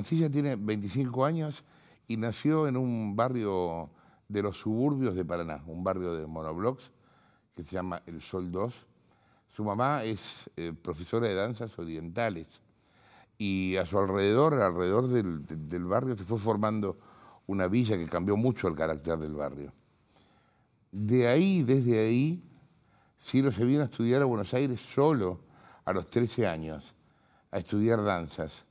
Mancilla tiene 25 años y nació en un barrio de los suburbios de Paraná, un barrio de monoblocks que se llama El Sol 2. Su mamá es eh, profesora de danzas orientales y a su alrededor, alrededor del, del, barrio, se fue formando una villa que cambió mucho el carácter del barrio. De ahí, desde ahí, Ciro se vino a estudiar a Buenos Aires solo a los 13 años, a estudiar danzas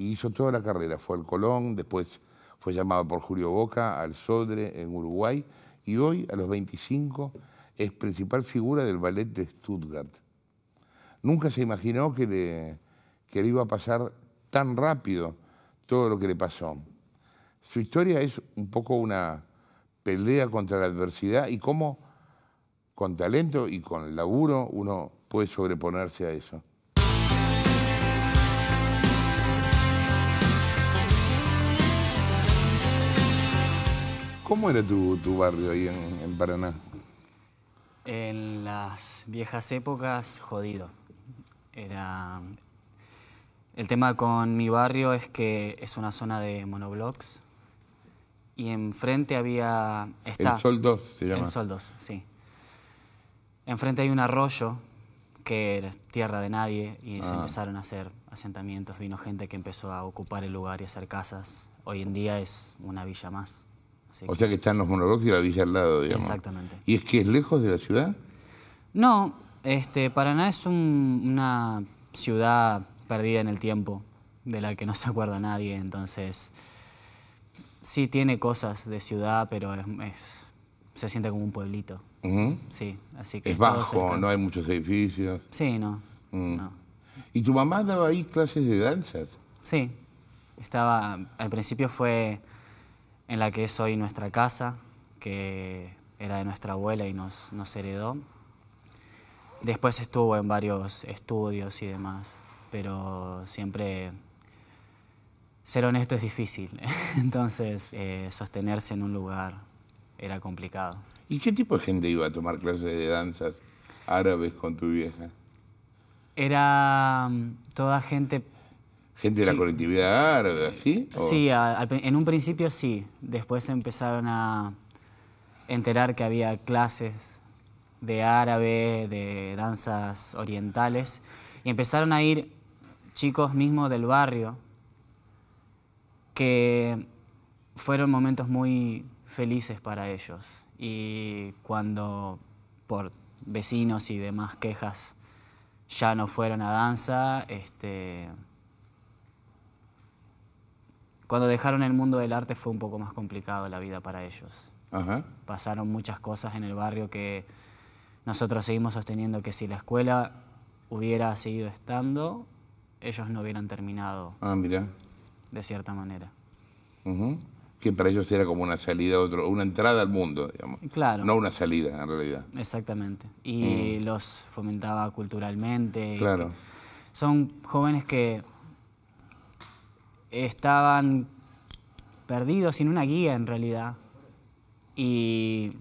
y hizo toda la carrera. Fue al Colón, después fue llamado por Julio Boca al Sodre en Uruguay y hoy, a los 25, es principal figura del ballet de Stuttgart. Nunca se imaginó que le, que le iba a pasar tan rápido todo lo que le pasó. Su historia es un poco una pelea contra la adversidad y cómo con talento y con laburo uno puede sobreponerse a eso. ¿Cómo era tu, barrio ahí en, Paraná? En las viejas épocas, jodido. Era... El tema con mi barrio es que es una zona de monoblocks y enfrente había... Está, el Sol 2 se llama. El Sol 2, sí. Enfrente hay un arroyo que era tierra de nadie y se ah. empezaron a hacer asentamientos. Vino gente que empezó a ocupar el lugar y hacer casas. Hoy en día es una villa más o sea que están los monologues y la villa al lado, digamos. Exactamente. ¿Y es que es lejos de la ciudad? No, este, Paraná es una ciudad perdida en el tiempo, de la que no se acuerda nadie, entonces sí tiene cosas de ciudad, pero es, se siente como un pueblito. Sí, así que... Es bajo, no hay muchos edificios. Sí, no, mm. no, ¿Y tu mamá daba ahí clases de danzas? Sí, estaba, al principio fue en la que es hoy nuestra casa, que era de nuestra abuela y nos, heredó. Después estuvo en varios estudios y demás, pero siempre ser honesto es difícil, entonces eh, sostenerse en un lugar era complicado. ¿Y qué tipo de gente iba a tomar clases de danzas árabes con tu vieja? Era mm, toda gente gente de la colectividad árabe, así? Sí, en un principio sí. Después empezaron a enterar que había clases de árabe, de danzas orientales, y empezaron a ir chicos mismos del barrio, que fueron momentos muy felices para ellos. Y cuando por vecinos y demás quejas ya no fueron a danza, este, cuando dejaron el mundo del arte fue un poco más complicado la vida para ellos. Pasaron muchas cosas en el barrio que nosotros seguimos sosteniendo que si la escuela hubiera seguido estando, ellos no hubieran terminado. Ah, mira. De cierta manera. Que para ellos era como una salida, otro, una entrada al mundo, digamos. Claro. No una salida, en realidad. Exactamente. Y mm. los fomentaba culturalmente. Claro. Son jóvenes que estaban perdidos sin una guía en realidad y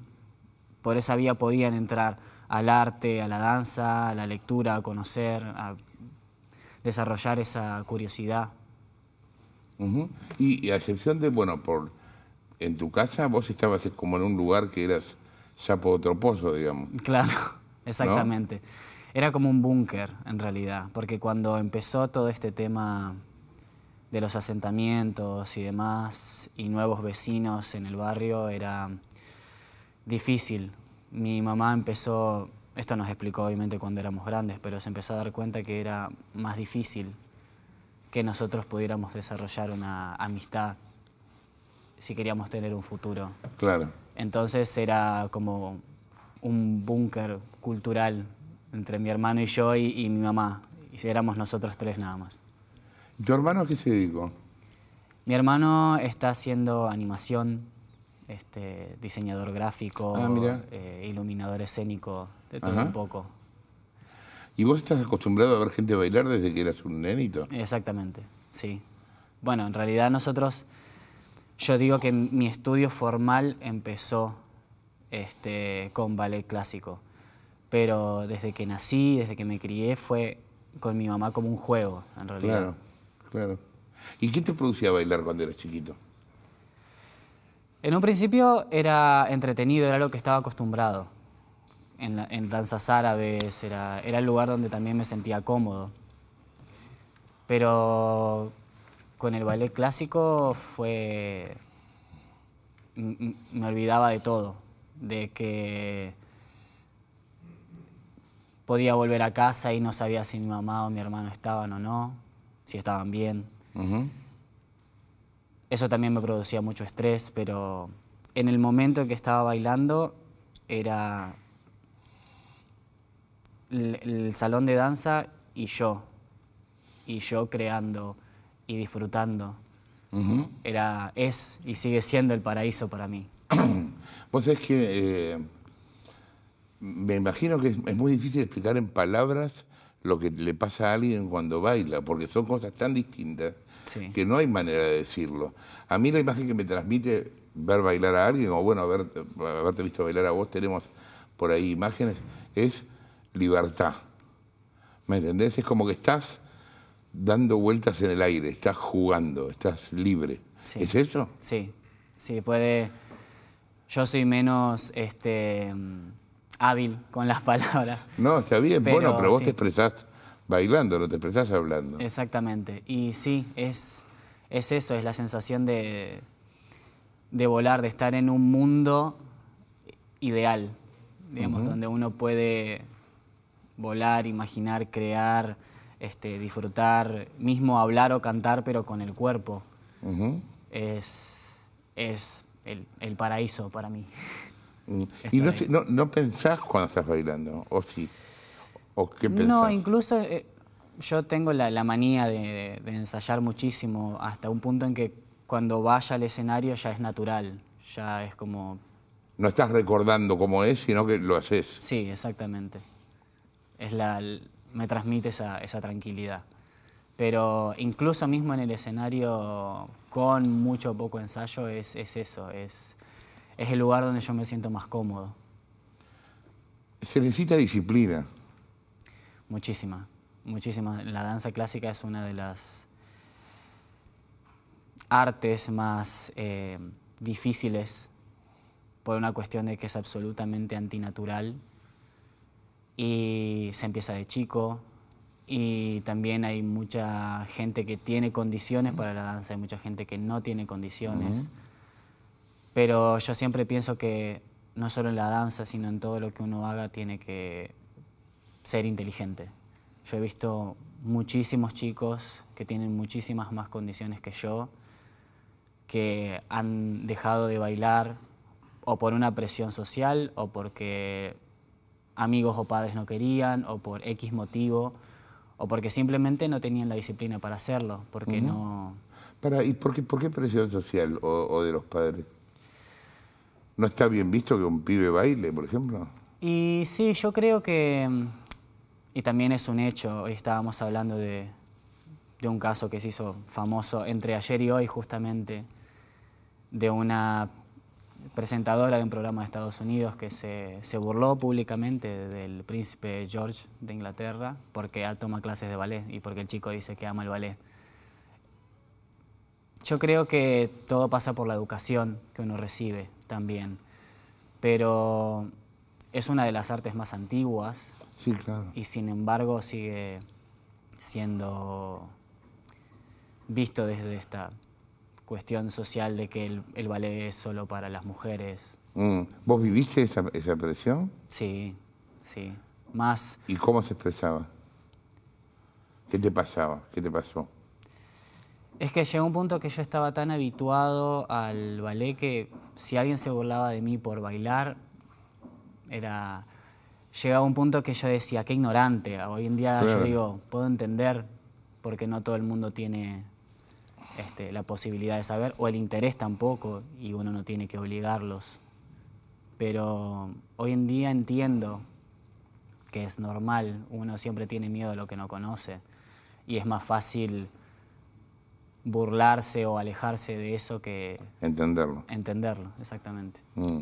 por esa vía podían entrar al arte, a la danza, a la lectura, a conocer, a desarrollar esa curiosidad. y, a excepción de, bueno, por en tu casa vos estabas como en un lugar que eras zapotroposo, digamos. Claro, exactamente. Era como un búnker, en realidad, porque cuando empezó todo este tema de los asentamientos y demás y nuevos vecinos en el barrio era difícil. Mi mamá empezó, esto nos explicó obviamente cuando éramos grandes, pero se empezó a dar cuenta que era más difícil que nosotros pudiéramos desarrollar una amistad si queríamos tener un futuro. Claro. Entonces era como un búnker cultural entre mi hermano y yo y, mi mamá. Y éramos nosotros tres nada más. ¿Tu hermano a qué se dedicó? Mi hermano está haciendo animación, este, diseñador gráfico, ah, eh, iluminador escénico, de todo un poco. ¿Y vos estás acostumbrado a ver gente bailar desde que eras un nenito? Exactamente, sí. Bueno, en realidad nosotros, yo digo que mi estudio formal empezó este, con ballet clásico, pero desde que nací, desde que me crié, fue con mi mamá como un juego, en realidad. Claro. ¿Y qué te producía bailar cuando eras chiquito? En un principio era entretenido, era lo que estaba acostumbrado. En, danzas árabes, era, era el lugar donde también me sentía cómodo. Pero con el ballet clásico fue... me olvidaba de todo, de que podía volver a casa y no sabía si mi mamá o mi hermano estaban o no si estaban bien. Eso también me producía mucho estrés, pero en el momento que estaba bailando era el, salón de danza y yo, y yo creando y disfrutando. Era, es y sigue siendo el paraíso para mí. Vos sabés que eh, me imagino que es, muy difícil explicar en palabras lo que le pasa a alguien cuando baila, porque son cosas tan distintas que no hay manera de decirlo. A mí la imagen que me transmite ver bailar a alguien, o bueno, haberte visto bailar a vos, tenemos por ahí imágenes, es libertad. ¿Me entendés? Es como que estás dando vueltas en el aire, estás jugando, estás libre. ¿Es eso? Sí, sí, puede... Yo soy menos... Este, hábil con las palabras. No, está bien, pero, bueno, pero vos te expresás bailando, no te expresás hablando. Exactamente, y sí, es, es eso, es la sensación de, volar, de estar en un mundo ideal, digamos, donde uno puede volar, imaginar, crear, este, disfrutar, mismo hablar o cantar, pero con el cuerpo. Es, es el, el paraíso para mí. ¿Y no, no, pensás cuando estás bailando? ¿O sí? ¿O qué pensás? No, incluso eh, yo tengo la, manía de, ensayar muchísimo hasta un punto en que cuando vaya al escenario ya es natural, ya es como... No estás recordando cómo es, sino que lo haces. Sí, exactamente. Es la, me transmite esa, tranquilidad. Pero incluso mismo en el escenario, con mucho o poco ensayo, es, es eso, es es el lugar donde yo me siento más cómodo. Se necesita disciplina. Muchísima, muchísima. La danza clásica es una de las artes más eh, difíciles por una cuestión de que es absolutamente antinatural y se empieza de chico y también hay mucha gente que tiene condiciones para la danza, hay mucha gente que no tiene condiciones. Pero yo siempre pienso que no solo en la danza, sino en todo lo que uno haga, tiene que ser inteligente. Yo he visto muchísimos chicos que tienen muchísimas más condiciones que yo, que han dejado de bailar o por una presión social o porque amigos o padres no querían o por X motivo o porque simplemente no tenían la disciplina para hacerlo, porque no... Para, ¿Y por qué, por qué presión social o, o de los padres? ¿No está bien visto que un pibe baile, por ejemplo? Y sí, yo creo que... Mm, y también es un hecho, hoy estábamos hablando de, un caso que se hizo famoso entre ayer y hoy justamente, de una presentadora de un programa de Estados Unidos que se, se, burló públicamente del príncipe George de Inglaterra porque él toma clases de ballet y porque el chico dice que ama el ballet. Yo creo que todo pasa por la educación que uno recibe también. Pero es una de las artes más antiguas. Sí, claro. Y sin embargo sigue siendo visto desde esta cuestión social de que el, ballet es solo para las mujeres. Mm. ¿Vos viviste esa, esa presión? Sí, sí. Más... ¿Y cómo se expresaba? ¿Qué te pasaba? ¿Qué te pasó? Es que llegó un punto que yo estaba tan habituado al ballet que si alguien se burlaba de mí por bailar, era llegaba un punto que yo decía, qué ignorante. Hoy en día yo digo, puedo entender porque no todo el mundo tiene este, la posibilidad de saber o el interés tampoco y uno no tiene que obligarlos. Pero hoy en día entiendo que es normal, uno siempre tiene miedo a lo que no conoce y es más fácil burlarse o alejarse de eso que... Entenderlo. Entenderlo, exactamente. Mm.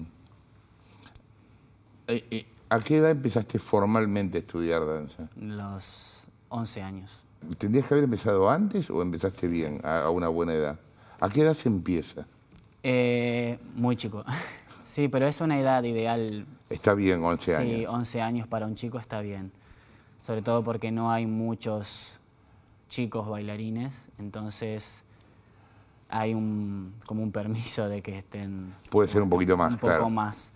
Eh, eh, ¿A qué edad empezaste formalmente a estudiar danza? Los 11 años. ¿Tendrías que haber empezado antes o empezaste bien, a, una buena edad? ¿A qué edad se empieza? Eh, muy chico. sí, pero es una edad ideal. Está bien, 11 años. Sí, 11 años para un chico está bien. Sobre todo porque no hay muchos chicos bailarines, entonces hay un, como un permiso de que estén... Puede ser un poquito más. Un poco más.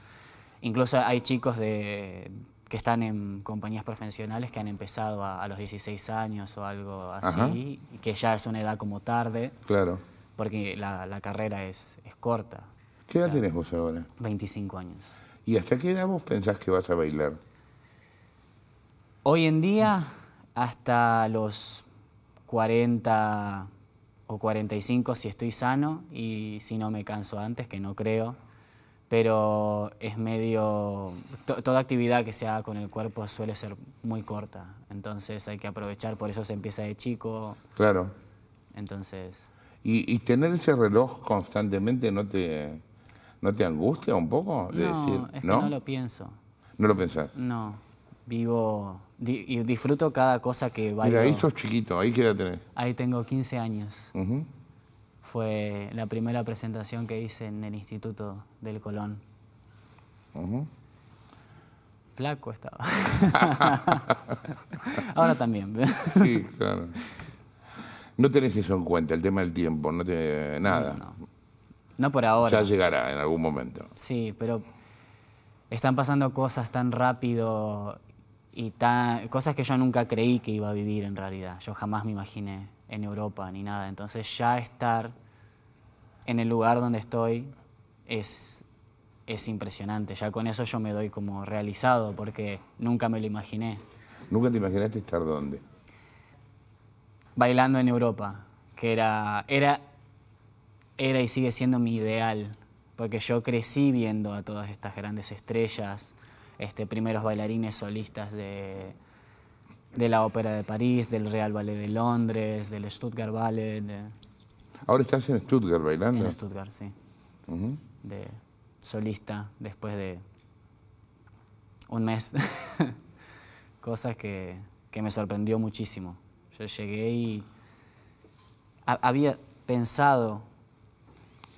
Incluso hay chicos de, que están en compañías profesionales que han empezado a, los 16 años o algo así, que ya es una edad como tarde. Claro. Porque la, carrera es, es, corta. ¿Qué edad tienes vos ahora? 25 años. ¿Y hasta qué edad vos pensás que vas a bailar? Hoy en día, hasta los 40 o 45 si estoy sano y si no me canso antes, que no creo, pero es medio, toda actividad que se haga con el cuerpo suele ser muy corta, entonces hay que aprovechar, por eso se empieza de chico. Claro. Entonces... ¿Y, tener ese reloj constantemente no te, no te angustia un poco? no, es que ¿no? no lo pienso. ¿No lo pensás? No, vivo y disfruto cada cosa que bailo. Mira, ahí sos chiquito, ahí queda tenés. Ahí tengo 15 años. Fue la primera presentación que hice en el Instituto del Colón. Flaco estaba. Ahora también. sí, claro. No tenés eso en cuenta, el tema del tiempo, no te nada. no, por ahora. Ya llegará en algún momento. Sí, pero están pasando cosas tan rápido y cosas que yo nunca creí que iba a vivir en realidad. Yo jamás me imaginé en Europa ni nada. Entonces ya estar en el lugar donde estoy es, impresionante. Ya con eso yo me doy como realizado porque nunca me lo imaginé. ¿Nunca te imaginaste estar dónde? Bailando en Europa, que era, era, era y sigue siendo mi ideal, porque yo crecí viendo a todas estas grandes estrellas este, primeros bailarines solistas de, la Ópera de París, del Real Ballet de Londres, del Stuttgart Ballet. Ahora estás en Stuttgart bailando. En Stuttgart, sí. De solista después de un mes. Cosas que, me sorprendió muchísimo. Yo llegué y había pensado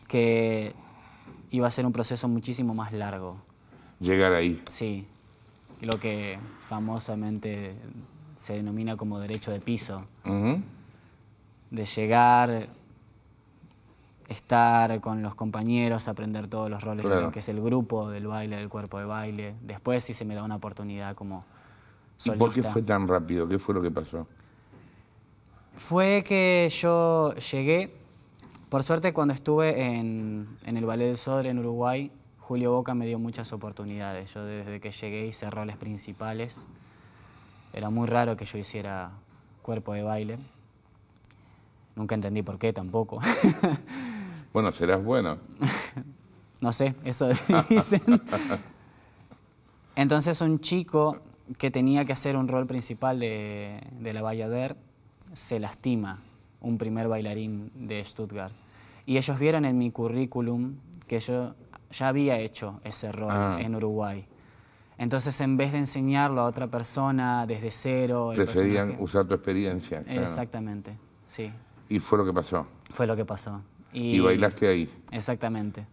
que iba a ser un proceso muchísimo más largo llegar ahí. Sí, lo que famosamente se denomina como derecho de piso, de llegar, estar con los compañeros, aprender todos los roles lo que es el grupo, del baile, del cuerpo de baile. Después si sí se me da una oportunidad como solista. ¿Y por qué fue tan rápido? ¿Qué fue lo que pasó? Fue que yo llegué, por suerte cuando estuve en, en el Ballet del Sodre en Uruguay, Julio Boca me dio muchas oportunidades. Yo desde que llegué hice roles principales. Era muy raro que yo hiciera cuerpo de baile. Nunca entendí por qué tampoco. Bueno, serás bueno. no sé, eso dicen. Entonces un chico que tenía que hacer un rol principal de, la Valladolid se lastima, un primer bailarín de Stuttgart. Y ellos vieron en mi currículum que yo ya había hecho ese error ah. en Uruguay. Entonces, en vez de enseñarlo a otra persona desde cero... Preferían usar tu experiencia. Exactamente, sí. ¿Y fue lo que pasó? Fue lo que pasó. Y, bailaste ahí. Exactamente.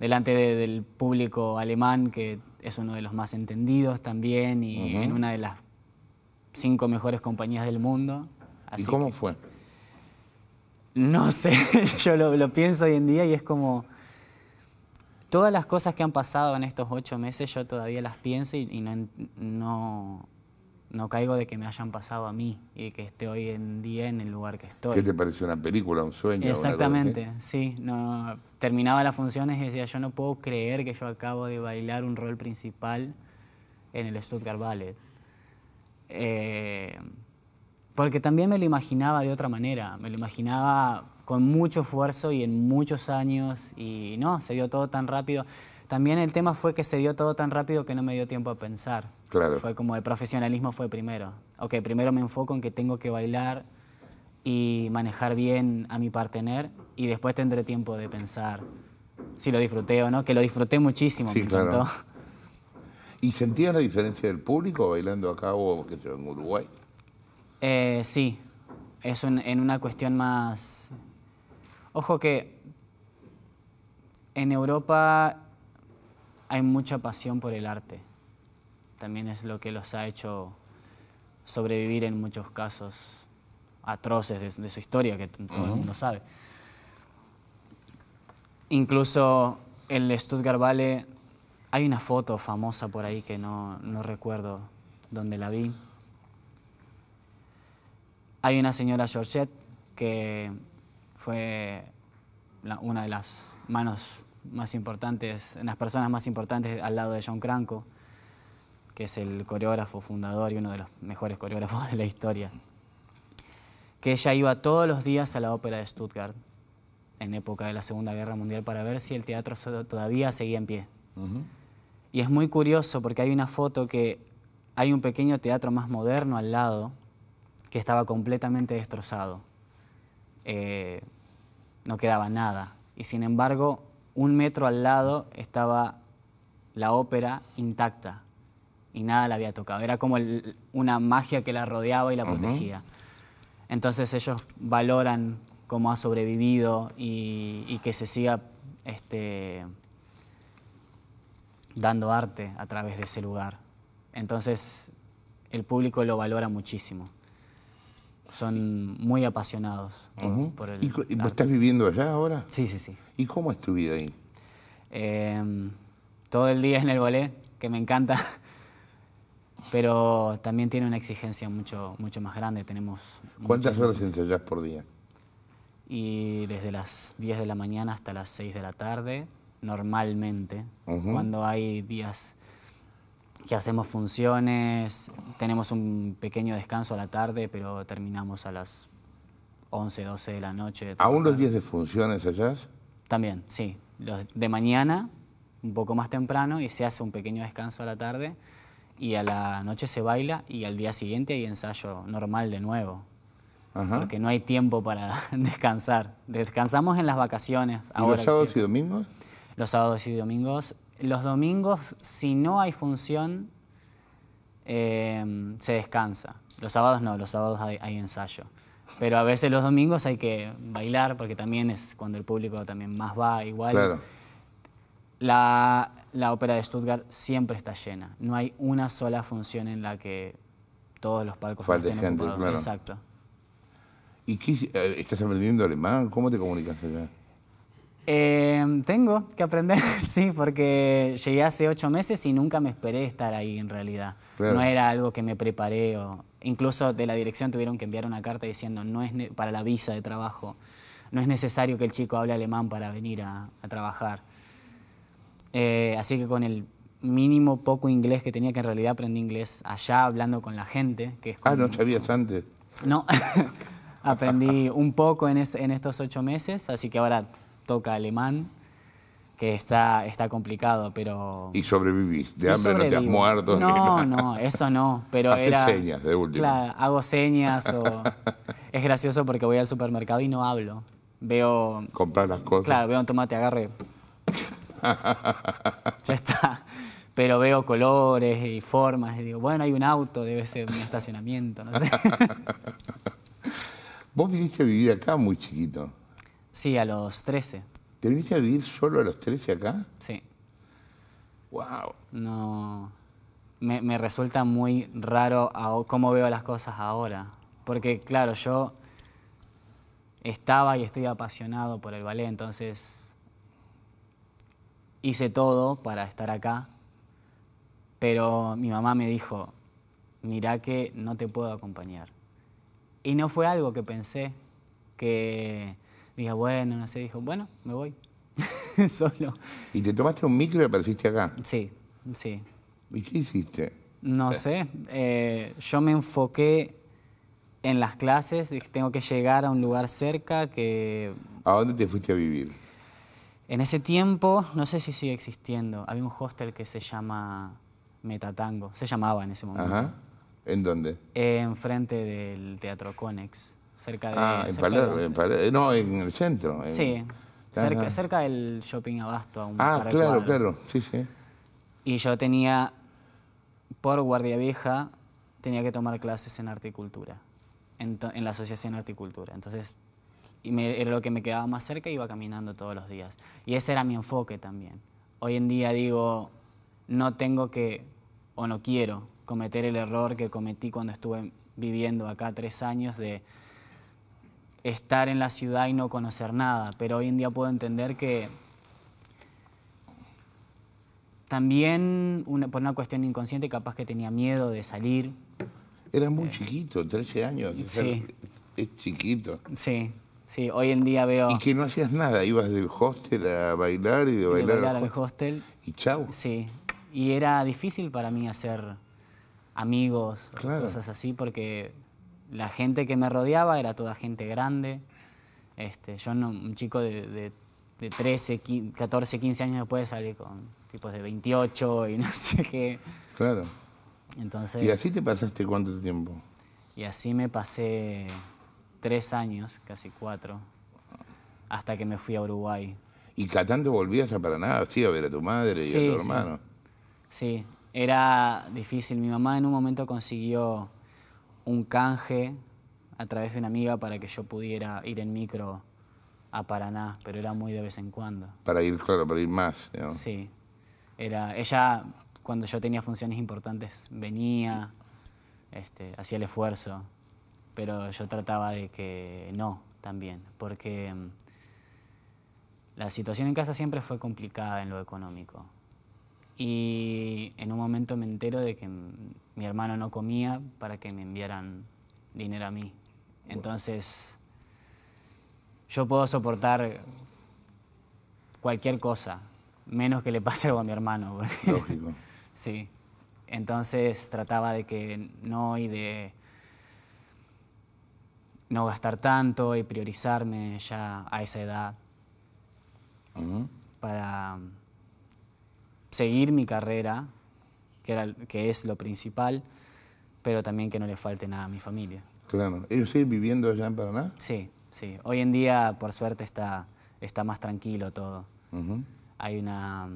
Delante del público alemán, que es uno de los más entendidos también, y en una de las cinco mejores compañías del mundo. ¿Y cómo fue? No sé, yo lo pienso hoy en día y es como todas las cosas que han pasado en estos ocho meses yo todavía las pienso y, no, no, caigo de que me hayan pasado a mí y que esté hoy en día en el lugar que estoy. ¿Qué te pareció? una película, un sueño? Exactamente, sí. terminaba las funciones y decía, yo no puedo creer que yo acabo de bailar un rol principal en el Stuttgart Ballet. Eh, porque también me lo imaginaba de otra manera, me lo imaginaba con mucho esfuerzo y en muchos años y no, se dio todo tan rápido. También el tema fue que se dio todo tan rápido que no me dio tiempo a pensar. Claro. Fue como el profesionalismo fue primero. Ok, primero me enfoco en que tengo que bailar y manejar bien a mi partener y después tendré tiempo de pensar si lo disfruté o no, que lo disfruté muchísimo. Sí, claro. ¿Y sentías la diferencia del público bailando acá o que en Uruguay? Eh, sí, es en una cuestión más Ojo que en Europa hay mucha pasión por el arte. También es lo que los ha hecho sobrevivir en muchos casos atroces de, su historia, que todo el mundo sabe. Incluso el Stuttgart Valley, hay una foto famosa por ahí que no recuerdo dónde la vi. Hay una señora Georgette que fue una de las manos más importantes, las personas más importantes al lado de John Cranko, que es el coreógrafo fundador y uno de los mejores coreógrafos de la historia, que ella iba todos los días a la ópera de Stuttgart en época de la Segunda Guerra Mundial para ver si el teatro todavía seguía en pie. Y es muy curioso porque hay una foto que hay un pequeño teatro más moderno al lado que estaba completamente destrozado. Eh, no quedaba nada. Y sin embargo, un metro al lado estaba la ópera intacta y nada la había tocado. Era como una magia que la rodeaba y la protegía. Entonces ellos valoran cómo ha sobrevivido y, y que se siga este, dando arte a través de ese lugar. Entonces el público lo valora muchísimo. Son muy apasionados por el ¿Y, estás viviendo allá ahora? Sí, sí, sí. ¿Y cómo es tu vida ahí? Em, todo el día en el ballet, que me encanta, pero también tiene una exigencia mucho, mucho más grande. Tenemos ¿Cuántas horas ensayás por día? Y desde las 10 de la mañana hasta las 6 de la tarde, normalmente. Cuando hay días que hacemos funciones, tenemos un pequeño descanso a la tarde, pero terminamos a las 11, 12 de la noche. ¿Aún los días de funciones allá? También, sí. Los de mañana, un poco más temprano, y se hace un pequeño descanso a la tarde, y a la noche se baila, y al día siguiente hay ensayo normal de nuevo. Ajá. Porque no hay tiempo para descansar. Descansamos en las vacaciones. ¿Y los sábados y domingos? Los sábados y domingos los domingos, si no hay función, eh, se descansa. Los sábados no, los sábados hay, ensayo. Pero a veces los domingos hay que bailar porque también es cuando el público también más va igual. La, ópera de Stuttgart siempre está llena. No hay una sola función en la que todos los palcos falta estén gente, Exacto. ¿Y qué, eh, estás aprendiendo alemán? ¿Cómo te comunicas allá? Em, tengo que aprender, sí, porque llegué hace ocho meses y nunca me esperé estar ahí en realidad. No era algo que me preparé o incluso de la dirección tuvieron que enviar una carta diciendo no es para la visa de trabajo, no es necesario que el chico hable alemán para venir a, trabajar. Eh, así que con el mínimo poco inglés que tenía, que en realidad aprendí inglés allá hablando con la gente. Que es ah, no sabías antes. No, aprendí un poco en, en estos ocho meses, así que ahora toca alemán, que está, está complicado, pero... Y sobrevivís, de hambre no te has muerto. No, no, eso no, pero era... era... señas, de última? Claro, hago señas o... es gracioso porque voy al supermercado y no hablo. Veo... Comprar las cosas. Claro, veo un tomate, agarre. ya está. Pero veo colores y formas y digo, bueno, hay un auto, debe ser un estacionamiento, no sé. Vos viniste a vivir acá muy chiquito. Sí, a los 13. ¿Te vivir solo a los 13 acá? Sí. ¡Wow! No. Me, resulta muy raro cómo veo las cosas ahora. Porque, claro, yo estaba y estoy apasionado por el ballet, entonces hice todo para estar acá. Pero mi mamá me dijo: Mirá que no te puedo acompañar. Y no fue algo que pensé que dije, bueno, no sé, dijo, bueno, me voy. Solo. ¿Y te tomaste un micro y apareciste acá? Sí, sí. ¿Y qué hiciste? No eh. sé. Eh, yo me enfoqué en las clases, dije, tengo que llegar a un lugar cerca que... ¿A dónde te fuiste a vivir? En ese tiempo, no sé si sigue existiendo, había un hostel que se llama Metatango, se llamaba en ese momento. ¿En dónde? Eh, enfrente del Teatro Conex cerca de... Ah, en no, en el centro. sí, cerca, del shopping Abasto. A un ah, claro, claro, sí, sí. Y yo tenía, por Guardia Vieja, tenía que tomar clases en articultura, en, la Asociación Articultura. Entonces, y era lo que me quedaba más cerca, iba caminando todos los días. Y ese era mi enfoque también. Hoy en día digo, no tengo que, o no quiero, cometer el error que cometí cuando estuve viviendo acá tres años de estar en la ciudad y no conocer nada, pero hoy en día puedo entender que también por una cuestión inconsciente capaz que tenía miedo de salir. Era muy eh. chiquito, 13 años. Sí. Es chiquito. Sí, sí, hoy en día veo... Y que no hacías nada, ibas del hostel a bailar y de bailar, al hostel. Y chau. Sí, y era difícil para mí hacer amigos, cosas así, porque la gente que me rodeaba era toda gente grande. Este, yo, no, un chico de, 13, 14, 15 años después salí con tipos de 28 y no sé qué. Claro. Entonces, ¿Y así te pasaste cuánto tiempo? Y así me pasé tres años, casi cuatro, hasta que me fui a Uruguay. ¿Y te volvías a Paraná, sí, a ver a tu madre y a tu hermano? Sí. sí, era difícil. Mi mamá en un momento consiguió un canje a través de una amiga para que yo pudiera ir en micro a Paraná, pero era muy de vez en cuando. Para ir, claro, para ir más. Sí. Era, ella, cuando yo tenía funciones importantes, venía, este, hacía el esfuerzo, pero yo trataba de que no también, porque mm, la situación en casa siempre fue complicada en lo económico. Y en un momento me entero de que mi hermano no comía para que me enviaran dinero a mí. Entonces, yo puedo soportar cualquier cosa, menos que le pase algo a mi hermano. Lógico. sí. Entonces trataba de que no y de no gastar tanto y priorizarme ya a esa edad para seguir mi carrera, que, es lo principal, pero también que no le falte nada a mi familia. Claro. ¿Ellos siguen viviendo allá en Paraná? Sí, sí. Hoy en día, por suerte, está, está más tranquilo todo. Hay una...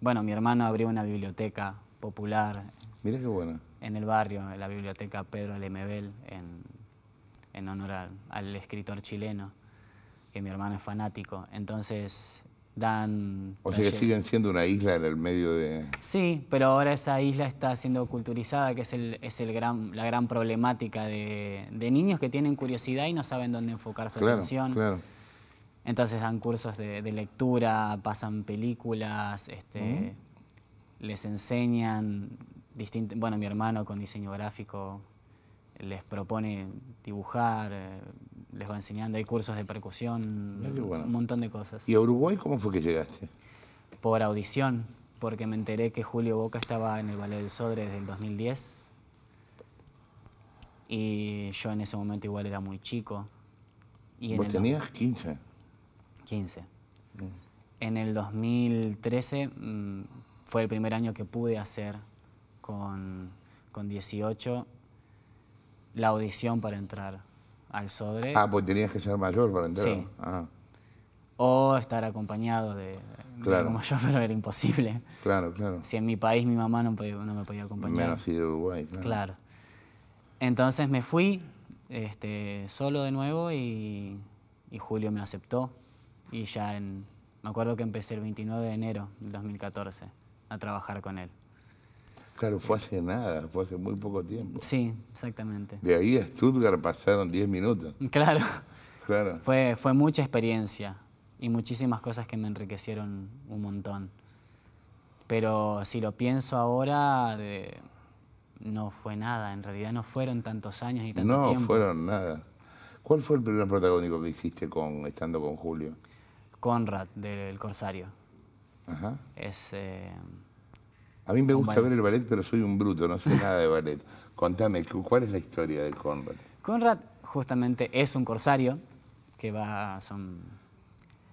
Bueno, mi hermano abrió una biblioteca popular. Mira qué buena. En el barrio, en la biblioteca Pedro Alemebel, en, en honor al escritor chileno, que mi hermano es fanático. Entonces, dan... O sea que siguen siendo una isla en el medio de... Sí, pero ahora esa isla está siendo culturizada, que es, el, es el gran, la gran problemática de, de, niños que tienen curiosidad y no saben dónde enfocar su atención. Claro. Entonces dan cursos de, lectura, pasan películas, este, mm. les enseñan... bueno, mi hermano con diseño gráfico les propone dibujar eh, les va enseñando, hay cursos de percusión, un montón de cosas. ¿Y a Uruguay cómo fue que llegaste? Por audición, porque me enteré que Julio Boca estaba en el Ballet del Sodre desde el 2010. Y yo en ese momento igual era muy chico. Y tenías 15? 15. En el 2013 mm, fue el primer año que pude hacer con, con 18 la audición para entrar al sobre. Ah, pues tenías que ser mayor para entrar. Ah. O estar acompañado de, claro. como yo, pero era imposible. Claro, claro. Si en mi país mi mamá no, me podía acompañar. Menos de Uruguay, claro. Entonces me fui este, solo de nuevo y, Julio me aceptó. Y ya en, me acuerdo que empecé el 29 de enero del 2014 a trabajar con él. Claro, fue hace nada, fue hace muy poco tiempo. Sí, exactamente. De ahí a Stuttgart pasaron 10 minutos. Claro. claro. Fue, fue mucha experiencia y muchísimas cosas que me enriquecieron un montón. Pero si lo pienso ahora, no fue nada. En realidad no fueron tantos años y tanto no, tiempo. No, fueron nada. ¿Cuál fue el primer protagónico que hiciste con, estando con Julio? Conrad, del Corsario. Ajá. Es... Eh, a mí me gusta ver el ballet, pero soy un bruto, no sé nada de ballet. Contame, ¿cuál es la historia de Conrad? Conrad justamente es un corsario que va, son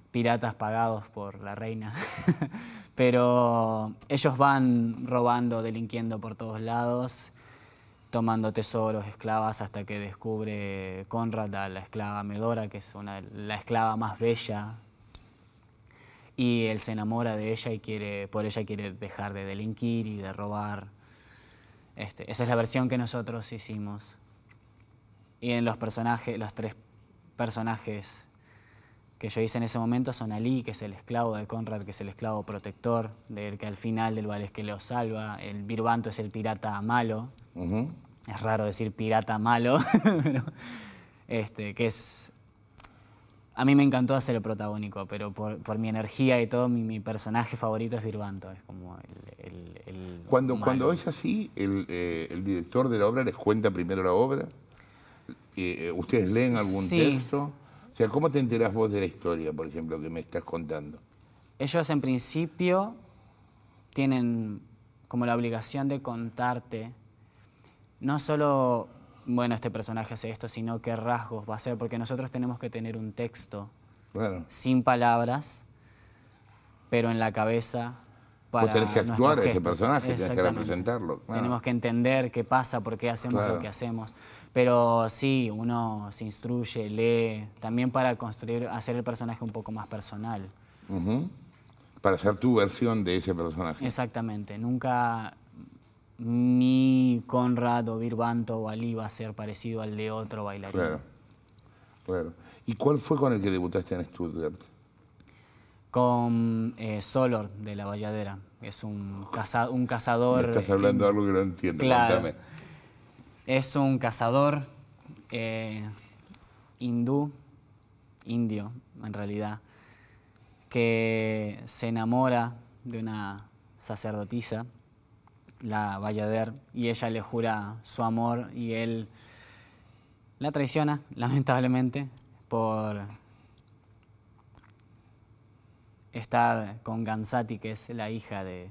piratas pagados por la reina, pero ellos van robando, delinquiendo por todos lados, tomando tesoros, esclavas, hasta que descubre Conrad a la esclava Medora, que es la esclava más bella y él se enamora de ella y quiere, por ella quiere dejar de delinquir y de robar. Este, esa es la versión que nosotros hicimos. Y en los personajes, los tres personajes que yo hice en ese momento son Ali, que es el esclavo de Conrad, que es el esclavo protector, del que al final del Valesque que lo salva. El Birbanto es el pirata malo. Es raro decir pirata malo, este, que es a mí me encantó hacer el protagónico, pero por, mi energía y todo, mi, personaje favorito es Virbanto. Es como el. cuando, cuando es así, eh, el, director de la obra les cuenta primero la obra. y eh, eh, ¿Ustedes leen algún texto? O sea, ¿cómo te enterás vos de la historia, por ejemplo, que me estás contando? Ellos en principio tienen como la obligación de contarte no solo bueno, este personaje hace esto, sino qué rasgos va a ser, porque nosotros tenemos que tener un texto sin palabras, pero en la cabeza para Vos tenés que actuar ese personaje, tenés que representarlo. Tenemos que entender qué pasa, por qué hacemos lo que hacemos. Pero sí, uno se instruye, lee, también para construir, hacer el personaje un poco más personal. Para hacer tu versión de ese personaje. Exactamente. Nunca mi Conrad o Birbanto o Ali va a ser parecido al de otro bailarín. Claro, claro. ¿Y cuál fue con el que debutaste en Stuttgart? Con eh, Solor de La Valladera. Es un, cazador... estás hablando de algo que no entiendo, claro. Es un cazador eh, hindú, indio en realidad, que se enamora de una sacerdotisa la Vallader y ella le jura su amor y él la traiciona, lamentablemente, por estar con Gansati, que es la hija de,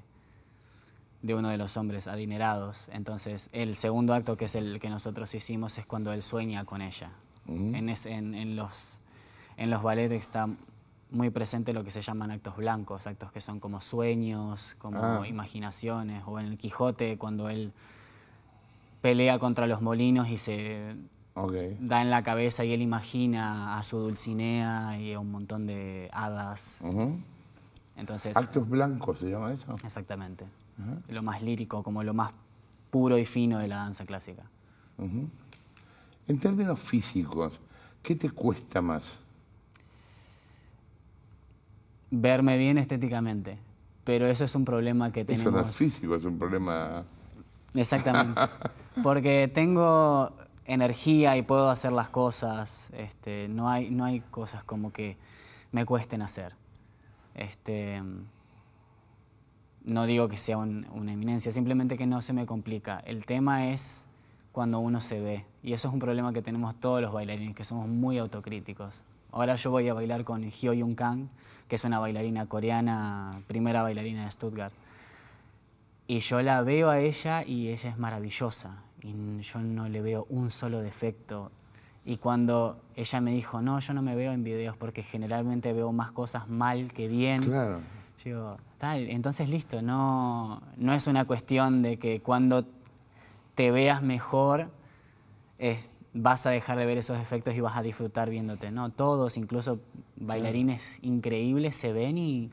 uno de los hombres adinerados. Entonces, el segundo acto, que es el que nosotros hicimos, es cuando él sueña con ella. Mm. en, en, en, los, en los ballets está muy presente lo que se llaman actos blancos, actos que son como sueños, como ah. imaginaciones, o en el Quijote cuando él pelea contra los molinos y se da en la cabeza y él imagina a su Dulcinea y a un montón de hadas. Entonces, actos blancos se llama eso. Exactamente. Lo más lírico, como lo más puro y fino de la danza clásica. En términos físicos, ¿qué te cuesta más? verme bien estéticamente. Pero eso es un problema que tenemos. Eso es físico, es un problema... Exactamente. Porque tengo energía y puedo hacer las cosas. Este, no, hay, cosas como que me cuesten hacer. Este, no digo que sea una eminencia, simplemente que no se me complica. El tema es cuando uno se ve. Y eso es un problema que tenemos todos los bailarines, que somos muy autocríticos. Ahora yo voy a bailar con Hyo Yun Kang que es una bailarina coreana, primera bailarina de Stuttgart. Y yo la veo a ella y ella es maravillosa. Y yo no le veo un solo defecto. Y cuando ella me dijo, no, yo no me veo en videos porque generalmente veo más cosas mal que bien. Claro. Yo, tal, entonces listo, no, no es una cuestión de que cuando te veas mejor, es, vas a dejar de ver esos efectos y vas a disfrutar viéndote. No, todos, incluso bailarines increíbles, se ven y,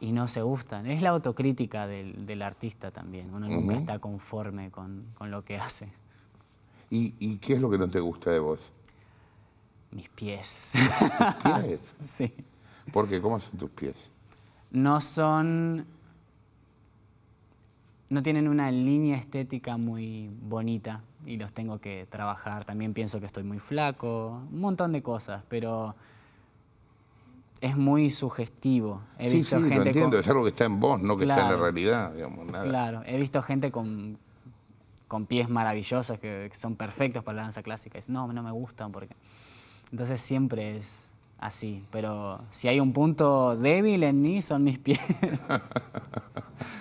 no se gustan. Es la autocrítica del, artista también. Uno nunca está conforme con, lo que hace. ¿Y, ¿Y, qué es lo que no te gusta de vos? Mis pies. ¿Tus pies? sí. Porque, ¿cómo son tus pies? No son no tienen una línea estética muy bonita y los tengo que trabajar. También pienso que estoy muy flaco, un montón de cosas, pero es muy sugestivo. sí, entiendo, es algo que está en vos, no que está en la realidad, Claro, he visto gente con, con pies maravillosos que, son perfectos para la danza clásica. no, no me gustan porque... Entonces siempre es así, pero si hay un punto débil en mí son mis pies.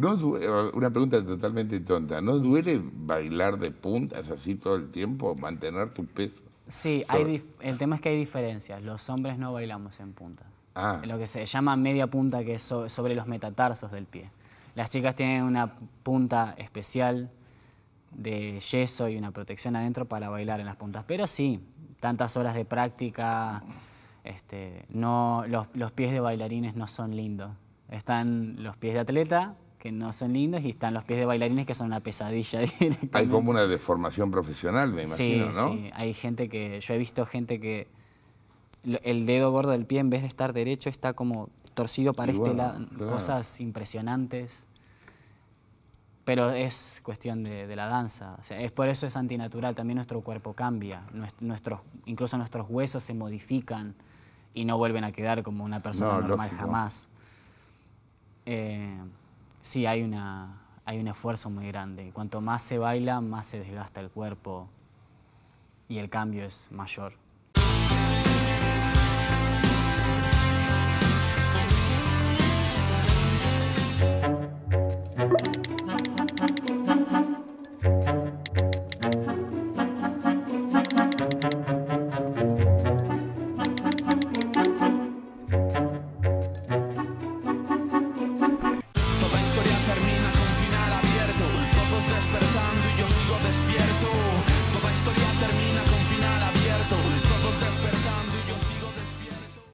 No eh, una pregunta totalmente tonta. ¿No duele bailar de puntas así todo el tiempo, mantener tu peso? Sí, hay el tema es que hay diferencias. Los hombres no bailamos en puntas. Ah. Lo que se llama media punta, que es sobre los metatarsos del pie. Las chicas tienen una punta especial de yeso y una protección adentro para bailar en las puntas. Pero sí, tantas horas de práctica, este, no, los, los pies de bailarines no son lindos. Están los pies de atleta que no son lindos y están los pies de bailarines que son una pesadilla. Hay como una deformación profesional, me imagino, ¿no? Sí, hay gente que, yo he visto gente que el dedo gordo del pie en vez de estar derecho está como torcido para este lado, cosas impresionantes. Pero es cuestión de, la danza, es por eso es antinatural, también nuestro cuerpo cambia, nuestros, incluso nuestros huesos se modifican y no vuelven a quedar como una persona normal jamás. Eh, sí hay, una, hay un esfuerzo muy grande. Cuanto más se baila, más se desgasta el cuerpo y el cambio es mayor.